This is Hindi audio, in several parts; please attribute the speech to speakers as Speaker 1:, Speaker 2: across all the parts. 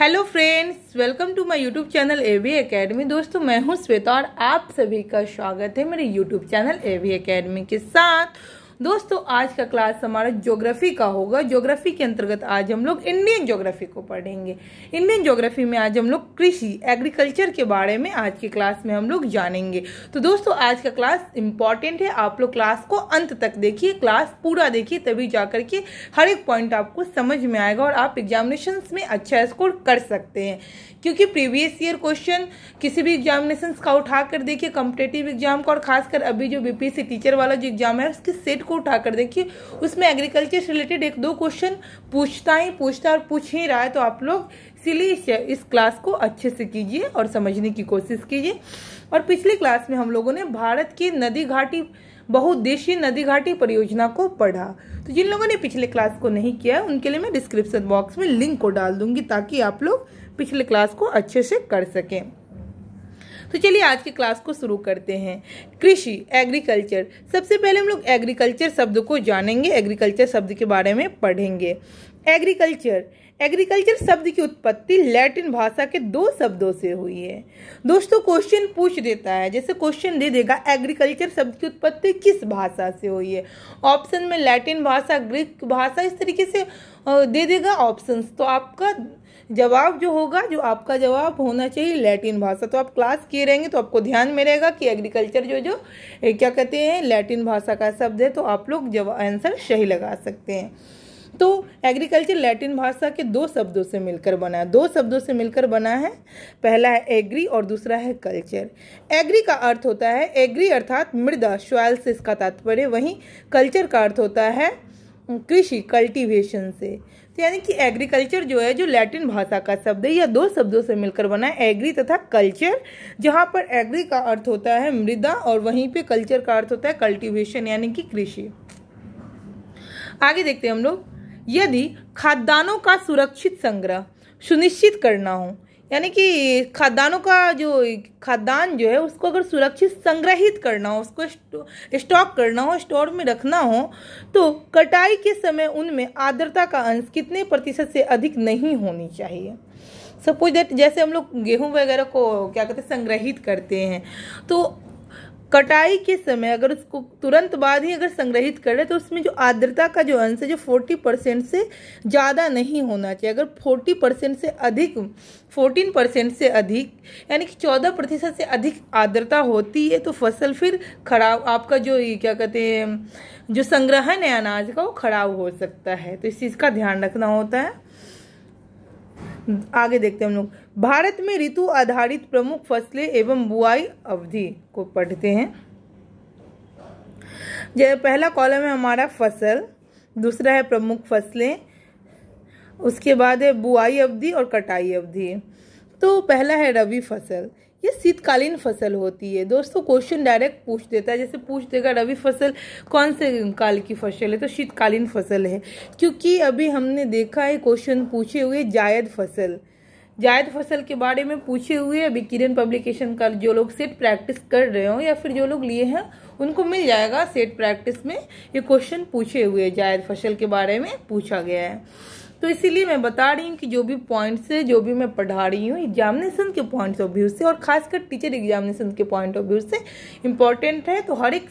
Speaker 1: hello friends welcome to my YouTube channel A V academy दोस्तों मैं हूं श्वेता और आप सभी का स्वागत है मेरे YouTube channel A V academy के साथ दोस्तों आज का क्लास हमारा ज्योग्राफी का होगा ज्योग्राफी के अंतर्गत आज हम लोग इंडियन ज्योग्राफी को पढ़ेंगे इंडियन ज्योग्राफी में आज हम लोग कृषि एग्रीकल्चर के बारे में आज की क्लास में हम लोग जानेंगे तो दोस्तों आज का क्लास इंपॉर्टेंट है आप लोग क्लास को अंत तक देखिए क्लास पूरा देखिए तभी जाकर के हर एक पॉइंट आपको समझ में आएगा और आप एग्जामिनेशन में अच्छा स्कोर कर सकते हैं क्योंकि प्रीवियस ईयर क्वेश्चन किसी भी एग्जामिनेशन का उठा कर देखिए कॉम्पिटेटिव एग्जाम का और खासकर अभी जो बीपीएससी टीचर वाला जो एग्जाम है उसके सेट को उठाकर देखिए उसमें एग्रीकल्चर से रिलेटेड एक दो क्वेश्चन पूछता ही पूछता और पूछ ही रहा है तो आप लोग इसीलिए इस क्लास को अच्छे से कीजिए और समझने की कोशिश कीजिए और पिछली क्लास में हम लोगों ने भारत की नदी घाटी बहुद्देशीय नदी घाटी परियोजना को पढ़ा तो जिन लोगों ने पिछले क्लास को नहीं किया उनके लिए मैं डिस्क्रिप्शन बॉक्स में लिंक को डाल दूंगी ताकि आप लोग पिछले क्लास को अच्छे से कर सकें तो चलिए आज की क्लास को शुरू करते हैं कृषि एग्रीकल्चर सबसे पहले हम लोग एग्रीकल्चर शब्द को जानेंगे एग्रीकल्चर शब्द के बारे में पढ़ेंगे एग्रीकल्चर एग्रीकल्चर शब्द की उत्पत्ति लैटिन भाषा के दो शब्दों से हुई है दोस्तों क्वेश्चन पूछ देता है जैसे क्वेश्चन दे देगा एग्रीकल्चर शब्द की उत्पत्ति किस भाषा से हुई है ऑप्शन में लैटिन भाषा ग्रीक भाषा इस तरीके से दे देगा ऑप्शंस तो आपका जवाब जो होगा जो आपका जवाब होना चाहिए लैटिन भाषा तो आप क्लास किए रहेंगे तो आपको ध्यान में रहेगा कि एग्रीकल्चर जो जो क्या कहते हैं लैटिन भाषा का शब्द है तो आप लोग जवाब आंसर सही लगा सकते हैं तो एग्रीकल्चर लैटिन भाषा के दो शब्दों से मिलकर बना है दो शब्दों से मिलकर बना है पहला है एग्री और दूसरा है कल्चर एग्री का अर्थ होता है एग्री अर्थात मृदा श्वाल से इसका तात्पर्य वहीं कल्चर का अर्थ होता है कृषि कल्टीवेशन से तो यानी कि एग्रीकल्चर जो है जो लैटिन भाषा का शब्द है या दो शब्दों से मिलकर बना है एग्री तथा कल्चर जहाँ पर एग्री का अर्थ होता है मृदा और वहीं पे कल्चर का अर्थ होता है कल्टीवेशन यानी कि कृषि आगे देखते हैं हम लोग यदि खाद्यान्नों का सुरक्षित संग्रह सुनिश्चित करना हो यानी कि खाद्यान्नों का जो खाद्यान्न जो है उसको अगर सुरक्षित संग्रहित करना हो उसको स्टॉक करना हो स्टोर में रखना हो तो कटाई के समय उनमें आर्द्रता का अंश कितने प्रतिशत से अधिक नहीं होनी चाहिए सपोज दैट जैसे हम लोग गेहूं वगैरह को क्या कहते हैं संग्रहित करते हैं तो कटाई के समय अगर उसको तुरंत बाद ही अगर संग्रहित करें तो उसमें जो आर्द्रता का जो अंश है जो फोर्टी परसेंट से ज़्यादा नहीं होना चाहिए अगर फोर्टी परसेंट से अधिक फोर्टीन परसेंट से अधिक यानी कि चौदह प्रतिशत से अधिक आर्द्रता होती है तो फसल फिर खराब आपका जो क्या कहते हैं जो संग्रहण है अनाज का वो खराब हो सकता है तो इस चीज़ का ध्यान रखना होता है हम्म, आगे देखते हैं हम लोग भारत में ऋतु आधारित प्रमुख फसलें एवं बुआई अवधि को पढ़ते हैं जैसे पहला कॉलम है हमारा फसल दूसरा है प्रमुख फसलें उसके बाद है बुआई अवधि और कटाई अवधि तो पहला है रबी फसल ये शीतकालीन फसल होती है दोस्तों क्वेश्चन डायरेक्ट पूछ देता है जैसे पूछ देगा रवि फसल कौन से काल की फसल है तो शीतकालीन फसल है क्योंकि अभी हमने देखा है क्वेश्चन पूछे हुए जायद फसल जायद फसल के बारे में पूछे हुए अभी किरण पब्लिकेशन का जो लोग सेट प्रैक्टिस कर रहे हो या फिर जो लोग लिए हैं उनको मिल जाएगा सेट प्रैक्टिस में ये क्वेश्चन पूछे हुए जायद फसल के बारे में पूछा गया है तो इसीलिए मैं बता रही हूँ कि जो भी पॉइंट्स है जो भी मैं पढ़ा रही हूँ एग्जामिनेशन के पॉइंट्स ऑफ व्यू से और खासकर टीचर एग्जामिनेशन के पॉइंट ऑफ व्यू से इम्पॉर्टेंट है तो हर एक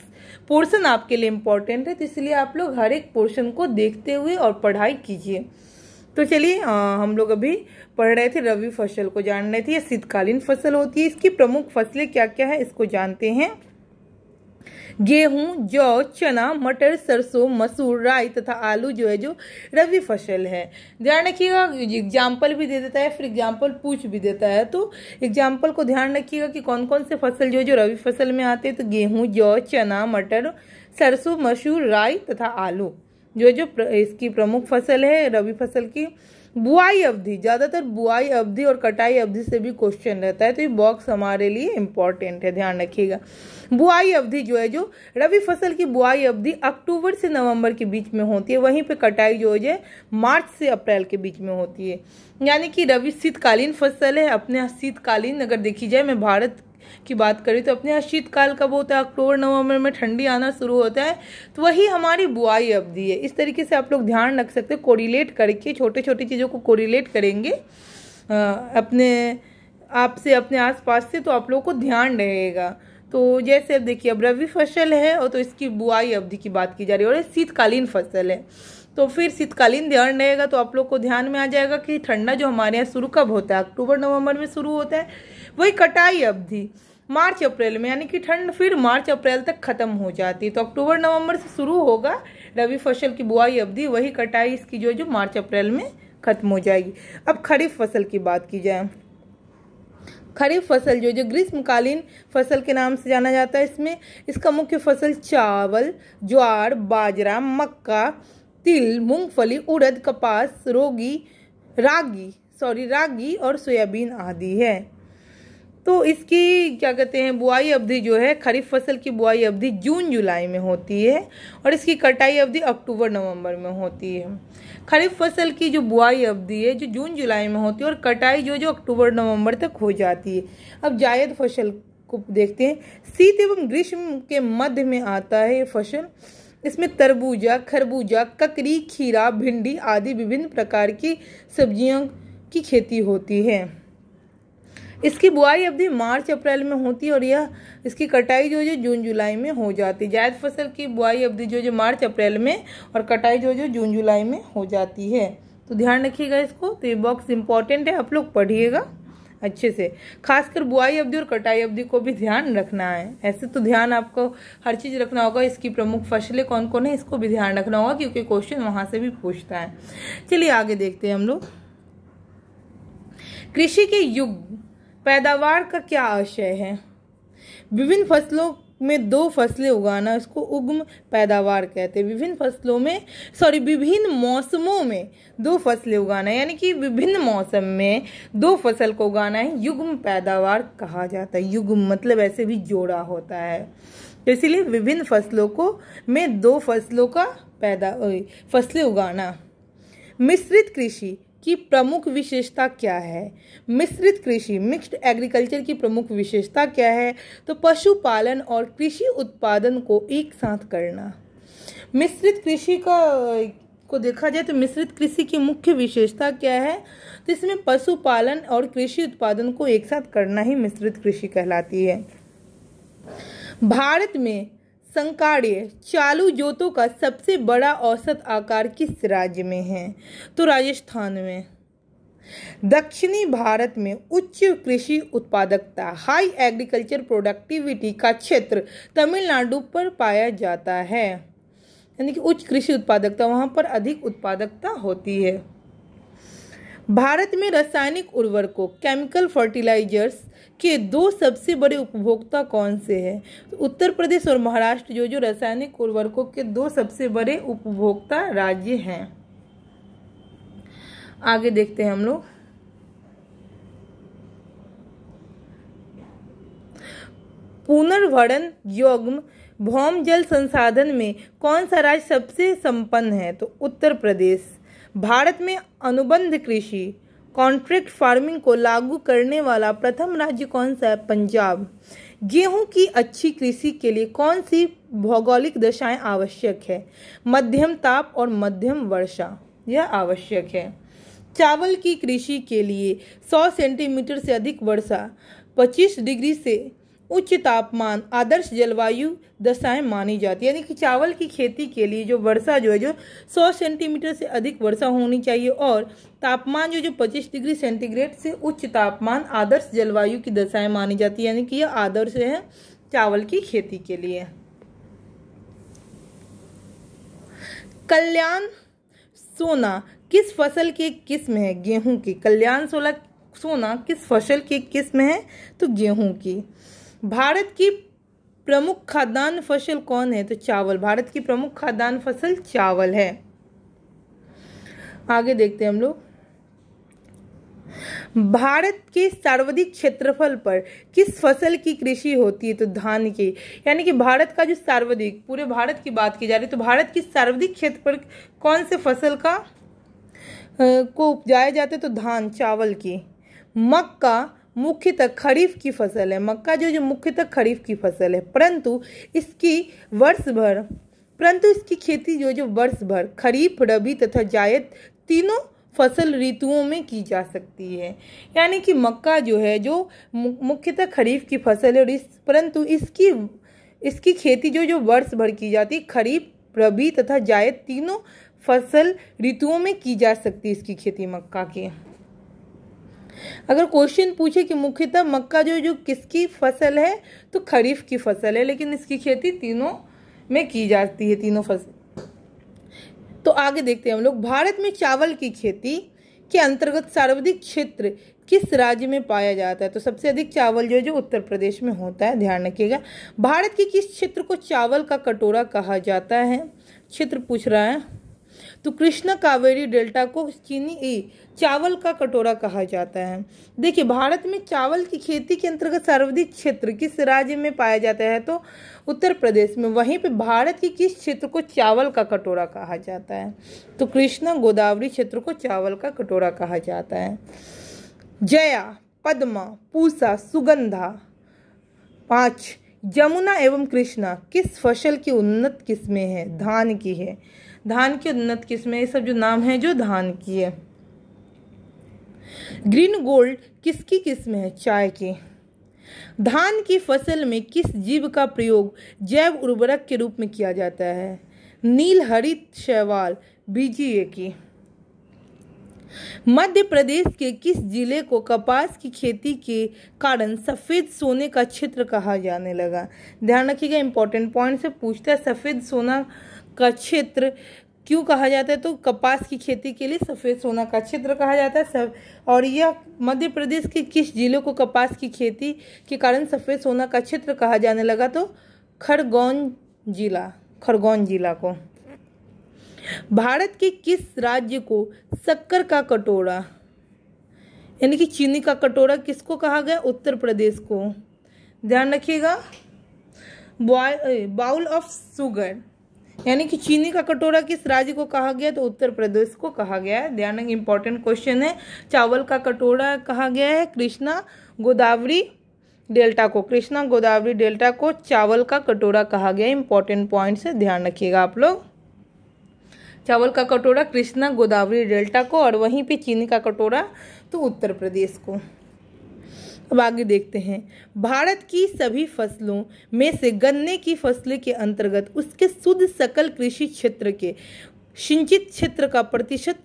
Speaker 1: पोर्शन आपके लिए इम्पॉर्टेंट है तो इसलिए आप लोग हर एक पोर्शन को देखते हुए और पढ़ाई कीजिए तो चलिए हम लोग अभी पढ़ रहे थे रवि फसल को जान रहे थे ये शीतकालीन फसल होती है इसकी प्रमुख फसलें क्या क्या है इसको जानते हैं गेहूं जौ चना मटर सरसों मसूर राई तथा आलू जो है जो रवि फसल है ध्यान रखिएगा एग्जाम्पल भी दे देता है फिर एग्जाम्पल पूछ भी देता है तो एग्जाम्पल को ध्यान रखिएगा कि कौन कौन से फसल जो है जो रवि फसल में आते हैं तो गेहूँ जौ चना मटर सरसों मसूर राई तथा आलू जो जो इसकी प्रमुख फसल है रवि फसल की बुआई अवधि ज़्यादातर बुआई अवधि और कटाई अवधि से भी क्वेश्चन रहता है तो ये बॉक्स हमारे लिए इम्पॉर्टेंट है ध्यान रखिएगा बुआई अवधि जो है जो रवि फसल की बुआई अवधि अक्टूबर से नवंबर के बीच में होती है वहीं पे कटाई जो है मार्च से अप्रैल के बीच में होती है यानी कि रवि शीतकालीन फसल है अपने शीतकालीन अगर देखी जाए मैं भारत की बात करें तो अपने यहाँ शीतकाल कब होता है अक्टूबर नवंबर में ठंडी आना शुरू होता है तो वही हमारी बुआई अवधि है इस तरीके से आप लोग ध्यान रख सकते हैं कोरिलेट करके छोटे छोटे चीज़ों को कोरिलेट करेंगे आ, अपने आपसे अपने आसपास से तो आप लोगों को ध्यान रहेगा तो जैसे अब देखिए अब रवि फसल है और तो इसकी बुआई अवधि की बात की जा रही है और ये शीतकालीन फसल है तो फिर शीतकालीन ध्यान रहेगा तो आप लोग को ध्यान में आ जाएगा कि ठंडा जो हमारे यहाँ शुरू कब होता है अक्टूबर नवंबर में शुरू होता है वही कटाई अवधि मार्च अप्रैल में यानी कि ठंड फिर मार्च अप्रैल तक खत्म हो जाती है तो अक्टूबर नवंबर से शुरू होगा रबी फसल की बुआई अवधि वही कटाई इसकी जो जो मार्च अप्रैल में खत्म हो जाएगी अब खरीफ फसल की बात की जाए खरीफ फसल जो जो ग्रीष्मकालीन फसल के नाम से जाना जाता है इसमें इसका मुख्य फसल चावल ज्वार बाजरा मक्का तिल मूंगफली उड़द कपास रोगी रागी सॉरी रागी और सोयाबीन आदि है तो इसकी क्या कहते हैं बुआई अवधि जो है खरीफ फसल की बुआई अवधि जून जुलाई में होती है और इसकी कटाई अवधि अक्टूबर नवंबर में होती है खरीफ फसल की जो बुआई अवधि है जो जून जुलाई में होती है और कटाई जो जो अक्टूबर नवंबर तक हो जाती है अब जायद फसल को देखते हैं शीत एवं ग्रीष्म के मध्य में आता है ये फसल इसमें तरबूजा खरबूजा ककड़ी खीरा भिंडी आदि विभिन्न प्रकार की सब्जियों की खेती होती है इसकी बुआई अवधि मार्च अप्रैल में होती है और यह इसकी कटाई जो जो जून जुलाई में हो जाती है जायद फसल की बुआई अवधि जो है मार्च अप्रैल में और कटाई जो है जून जुलाई में हो जाती है तो ध्यान रखिएगा इसको तो ये बॉक्स इंपॉर्टेंट है आप लोग पढ़िएगा अच्छे से खासकर बुआई अवधि और कटाई अवधि को भी ध्यान रखना है ऐसे तो ध्यान आपको हर चीज़ रखना होगा इसकी प्रमुख फसलें कौन कौन है इसको भी ध्यान रखना होगा क्योंकि क्वेश्चन वहाँ से भी पूछता है चलिए आगे देखते हैं हम लोग कृषि के युग पैदावार का क्या आशय है विभिन्न फसलों में दो फसलें उगाना इसको उग्म पैदावार कहते हैं विभिन्न फसलों में सॉरी विभिन्न मौसमों में दो फसलें उगाना यानी कि विभिन्न मौसम में दो फसल को उगाना है युग्म पैदावार कहा जाता है युग्म मतलब ऐसे भी जोड़ा होता है तो इसीलिए विभिन्न फसलों को में दो फसलों का पैदा फसलें उगाना मिश्रित कृषि की प्रमुख विशेषता क्या है मिश्रित कृषि मिक्स्ड एग्रीकल्चर की प्रमुख विशेषता क्या है तो पशुपालन और कृषि उत्पादन को एक साथ करना मिश्रित कृषि का को देखा जाए तो मिश्रित कृषि की मुख्य विशेषता क्या है तो इसमें पशुपालन और कृषि उत्पादन को एक साथ करना ही मिश्रित कृषि कहलाती है भारत में संकाड़ चालू जोतों का सबसे बड़ा औसत आकार किस राज्य में है तो राजस्थान में दक्षिणी भारत में उच्च कृषि उत्पादकता हाई एग्रीकल्चर प्रोडक्टिविटी का क्षेत्र तमिलनाडु पर पाया जाता है यानी कि उच्च कृषि उत्पादकता वहाँ पर अधिक उत्पादकता होती है भारत में रासायनिक उर्वरकों केमिकल फर्टिलाइजर्स के दो सबसे बड़े उपभोक्ता कौन से हैं तो उत्तर प्रदेश और महाराष्ट्र जो जो रासायनिक उर्वरकों के दो सबसे बड़े उपभोक्ता राज्य हैं आगे देखते हैं हम लोग पुनर्वरण योग्म भौम जल संसाधन में कौन सा राज्य सबसे संपन्न है तो उत्तर प्रदेश भारत में अनुबंध कृषि कॉन्ट्रैक्ट फार्मिंग को लागू करने वाला प्रथम राज्य कौन सा है पंजाब गेहूं की अच्छी कृषि के लिए कौन सी भौगोलिक दशाएं आवश्यक है मध्यम ताप और मध्यम वर्षा यह आवश्यक है चावल की कृषि के लिए 100 सेंटीमीटर से अधिक वर्षा 25 डिग्री से उच्च तापमान आदर्श जलवायु दशाएं मानी जाती है यानी कि चावल की खेती के लिए जो वर्षा जो है जो 100 सेंटीमीटर से अधिक वर्षा होनी चाहिए और तापमान जो जो 25 डिग्री सेंटीग्रेड से उच्च तापमान आदर्श जलवायु की दशाएं मानी जाती है यानी कि यह आदर्श है चावल की खेती के लिए कल्याण सोना किस फसल की किस्म है गेहूं की कल्याण सोना किस फसल की किस्म है तो गेहूं की भारत की प्रमुख खाद्यान्न फसल कौन है तो चावल भारत की प्रमुख खाद्यान्न फसल चावल है आगे देखते हैं हम लोग भारत के सर्वाधिक क्षेत्रफल पर किस फसल की कृषि होती है तो धान की यानी कि भारत का जो सर्वाधिक पूरे भारत की बात की जा रही है तो भारत की सर्वाधिक क्षेत्र पर कौन से फसल का को उपजाया जाता है तो धान चावल की मक्का मुख्यतः खरीफ की फसल है मक्का जो जो मुख्यतः खरीफ की फसल है परंतु इसकी वर्ष भर परंतु इसकी खेती जो जो वर्ष भर खरीफ रबी तथा जायद तीनों फसल ऋतुओं में की जा सकती है यानी कि मक्का जो है जो मुख्यतः खरीफ की फसल है और इस परंतु इसकी इसकी खेती जो जो वर्ष भर की जाती है खरीफ रबी तथा जायद तीनों फसल ऋतुओं में की जा सकती है इसकी खेती मक्का की अगर क्वेश्चन पूछे कि मुख्यतः मक्का जो जो किसकी फसल है तो खरीफ की फसल है लेकिन इसकी खेती तीनों में की जाती है तीनों फसल तो आगे देखते हैं हम लोग भारत में चावल की खेती के अंतर्गत सर्वाधिक क्षेत्र किस राज्य में पाया जाता है तो सबसे अधिक चावल जो है जो उत्तर प्रदेश में होता है ध्यान रखिएगा भारत के किस क्षेत्र को चावल का कटोरा कहा जाता है क्षेत्र पूछ रहा है तो कृष्णा कावेरी डेल्टा को चीनी ए चावल का कटोरा कहा जाता है देखिए भारत में चावल की खेती के अंतर्गत सर्वाधिक क्षेत्र किस राज्य में पाया जाता है तो उत्तर प्रदेश में वहीं पे भारत के किस क्षेत्र को चावल का कटोरा कहा जाता है तो कृष्णा गोदावरी क्षेत्र को चावल का कटोरा कहा जाता है जया पद्मा पूसा सुगंधा पाँच जमुना एवं कृष्णा किस फसल की उन्नत किस्में हैं धान की है धान की उन्नत किस्में ये सब जो नाम है जो धान की है ग्रीन गोल्ड किसकी किस्म है चाय की धान की फसल में किस जीव का प्रयोग जैव उर्वरक के रूप में किया जाता है नील हरित शैवाल बीजीए की मध्य प्रदेश के किस जिले को कपास की खेती के कारण सफ़ेद सोने का क्षेत्र कहा जाने लगा ध्यान रखिएगा इंपॉर्टेंट पॉइंट से पूछता है सफ़ेद सोना का क्षेत्र क्यों कहा जाता है तो कपास की खेती के लिए सफ़ेद सोना का क्षेत्र कहा जाता है सब और यह मध्य प्रदेश के किस जिलों को कपास की खेती के कारण सफ़ेद सोना का क्षेत्र कहा जाने लगा तो खरगोन जिला खरगोन जिला को भारत के किस राज्य को शक्कर का कटोरा यानी कि चीनी का कटोरा किसको कहा गया उत्तर प्रदेश को ध्यान रखिएगा बाउल ऑफ सुगर यानी कि चीनी का कटोरा किस राज्य को कहा गया तो उत्तर प्रदेश को कहा गया है ध्यान इंपॉर्टेंट क्वेश्चन है चावल का कटोरा कहा गया है कृष्णा गोदावरी डेल्टा को कृष्णा गोदावरी डेल्टा को चावल का कटोरा कहा गया इंपॉर्टेंट पॉइंट से ध्यान रखिएगा आप लोग चावल का कटोरा कृष्णा गोदावरी डेल्टा को और वहीं पे चीनी का कटोरा तो उत्तर प्रदेश को अब आगे देखते हैं भारत की सभी फसलों में से गन्ने की फसलें के अंतर्गत उसके शुद्ध सकल कृषि क्षेत्र के सिंचित क्षेत्र का प्रतिशत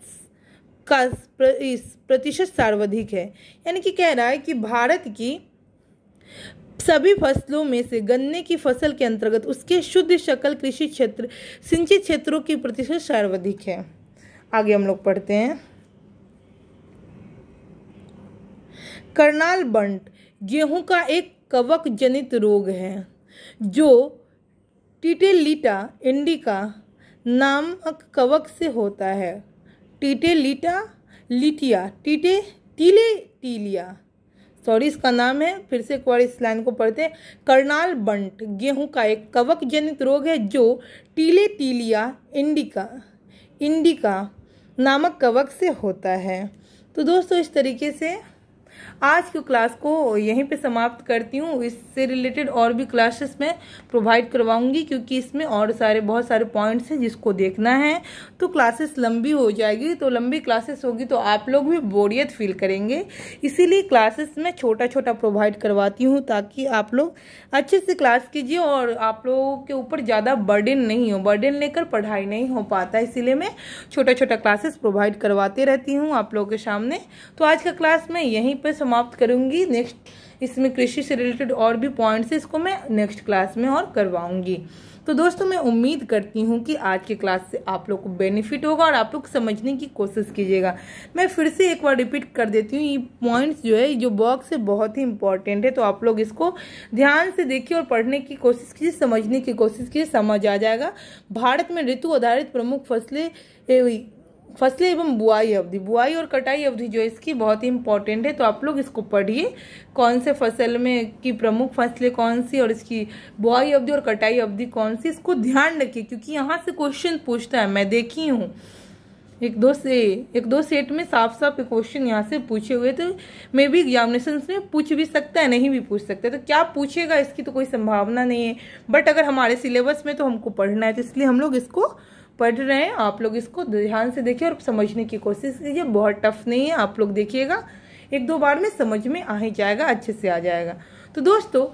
Speaker 1: का प्रतिशत सर्वाधिक है यानी कि कह रहा है कि भारत की सभी फसलों में से गन्ने की फसल के अंतर्गत उसके शुद्ध शकल कृषि क्षेत्र सिंचित क्षेत्रों की प्रतिशत सर्वाधिक है आगे हम लोग पढ़ते हैं करनाल बंट गेहूं का एक कवक जनित रोग है जो टीटेलीटा इंडिका नामक कवक से होता है टीटेलीटा लिटिया टीटे टीले टीलिया सॉरी इसका नाम है फिर से एक बार इस लाइन को पढ़ते हैं करनाल बंट गेहूं का एक कवक जनित रोग है जो टीले टीलिया इंडिका इंडिका नामक कवक से होता है तो दोस्तों इस तरीके से आज की क्लास को यहीं पे समाप्त करती हूँ इससे रिलेटेड और भी क्लासेस मैं प्रोवाइड करवाऊँगी क्योंकि इसमें और सारे बहुत सारे पॉइंट्स हैं जिसको देखना है तो क्लासेस लंबी हो जाएगी तो लंबी क्लासेस होगी तो आप लोग भी बोरियत फील करेंगे इसीलिए क्लासेस में छोटा छोटा प्रोवाइड करवाती हूँ ताकि आप लोग अच्छे से क्लास कीजिए और आप लोगों के ऊपर ज़्यादा बर्डन नहीं हो बर्डन लेकर पढ़ाई नहीं हो पाता इसीलिए मैं छोटा छोटा क्लासेस प्रोवाइड करवाते रहती हूँ आप लोगों के सामने तो आज का क्लास मैं यहीं पर पे समाप्त करूँगी नेक्स्ट इसमें कृषि से रिलेटेड और भी पॉइंट्स इसको मैं नेक्स्ट क्लास में और करवाऊँगी तो दोस्तों मैं उम्मीद करती हूँ कि आज के क्लास से आप लोग को बेनिफिट होगा और आप लोग समझने की कोशिश कीजिएगा मैं फिर से एक बार रिपीट कर देती हूँ ये पॉइंट्स जो है जो बॉक्स है बहुत ही इंपॉर्टेंट है तो आप लोग इसको ध्यान से देखिए और पढ़ने की कोशिश कीजिए समझने की कोशिश कीजिए समझ आ जाएगा भारत में ऋतु आधारित प्रमुख फसलें फसलें एवं बुआई अवधि बुआई और कटाई अवधि जो इसकी बहुत ही इंपॉर्टेंट है तो आप लोग इसको पढ़िए कौन से फसल में की प्रमुख फसलें कौन सी और इसकी बुआई अवधि और कटाई अवधि कौन सी इसको ध्यान रखिए क्योंकि यहाँ से क्वेश्चन पूछता है मैं देखी हूँ एक दो से एक दो सेट में साफ साफ क्वेश्चन यहाँ से पूछे हुए थे तो मे भी एग्जामिनेशन में पूछ भी सकता है नहीं भी पूछ सकता तो क्या पूछेगा इसकी तो कोई संभावना नहीं है बट अगर हमारे सिलेबस में तो हमको पढ़ना है तो इसलिए हम लोग इसको पढ़ रहे हैं आप लोग इसको ध्यान से देखिए और समझने की कोशिश कीजिए बहुत टफ नहीं है आप लोग देखिएगा एक दो बार में समझ में आ ही जाएगा अच्छे से आ जाएगा तो दोस्तों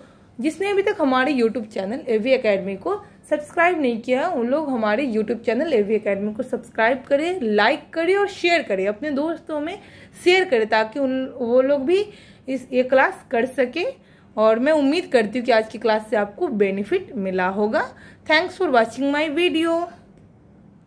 Speaker 1: जिसने अभी तक हमारे YouTube channel A V academy को सब्सक्राइब नहीं किया उन लोग हमारे YouTube channel A V academy को सब्सक्राइब करें लाइक करें और शेयर करें अपने दोस्तों में शेयर करें ताकि उन वो लोग भी इस ये क्लास कर सकें और मैं उम्मीद करती हूँ कि आज की क्लास से आपको बेनिफिट मिला होगा thanks for watching my video